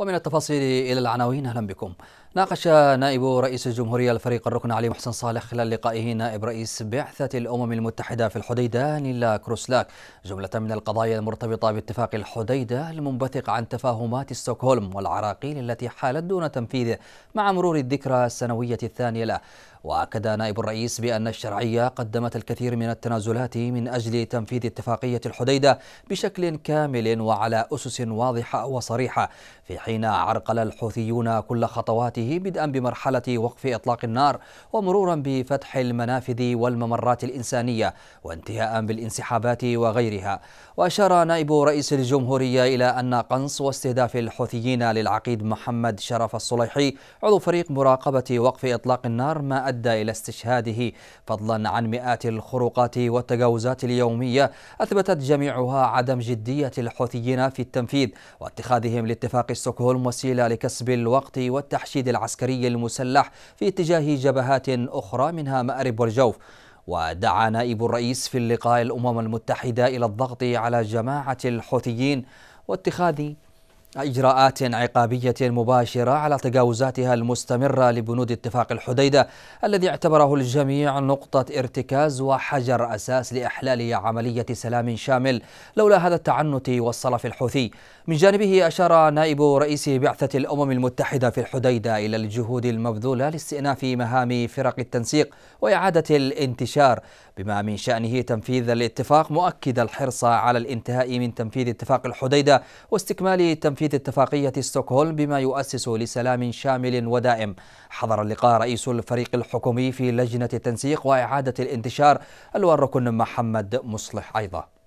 ومن التفاصيل إلى العناوين أهلا بكم ناقش نائب رئيس الجمهورية الفريق الركن علي محسن صالح خلال لقائه نائب رئيس بعثة الأمم المتحدة في الحديدة نيلا كروسلاك جملة من القضايا المرتبطة باتفاق الحديدة المنبثق عن تفاهمات ستوكهولم والعراقيل التي حالت دون تنفيذه مع مرور الذكرى السنوية الثانية له وأكد نائب الرئيس بأن الشرعية قدمت الكثير من التنازلات من أجل تنفيذ اتفاقية الحديدة بشكل كامل وعلى أسس واضحة وصريحة في حين عرقل الحوثيون كل خطوات إدارته بدءا بمرحلة وقف إطلاق النار ومرورا بفتح المنافذ والممرات الإنسانية وانتهاء بالانسحابات وغيرها وأشار نائب رئيس الجمهورية إلى أن قنص واستهداف الحوثيين للعقيد محمد شرف الصليحي عضو فريق مراقبة وقف إطلاق النار ما أدى إلى استشهاده فضلا عن مئات الخروقات والتجاوزات اليومية أثبتت جميعها عدم جدية الحوثيين في التنفيذ واتخاذهم لاتفاق ستوكهولم وسيلة لكسب الوقت والتحشيد العسكري المسلح في اتجاه جبهات أخرى منها مأرب والجوف ودعا نائب الرئيس في اللقاء الأمم المتحدة إلى الضغط على جماعة الحوثيين واتخاذ إجراءات عقابية مباشرة على تجاوزاتها المستمرة لبنود اتفاق الحديدة الذي اعتبره الجميع نقطة ارتكاز وحجر أساس لإحلال عملية سلام شامل لولا هذا التعنت والصلف الحوثي من جانبه أشار نائب رئيس بعثة الأمم المتحدة في الحديدة إلى الجهود المبذولة لاستئناف مهام فرق التنسيق وإعادة الانتشار بما من شأنه تنفيذ الاتفاق مؤكد الحرص على الانتهاء من تنفيذ اتفاق الحديدة واستكمال تنفيذ اتفاقية ستوكهولم بما يؤسس لسلام شامل ودائم حضر اللقاء رئيس الفريق الحكومي في لجنة التنسيق وإعادة الانتشار الوركن محمد مصلح أيضا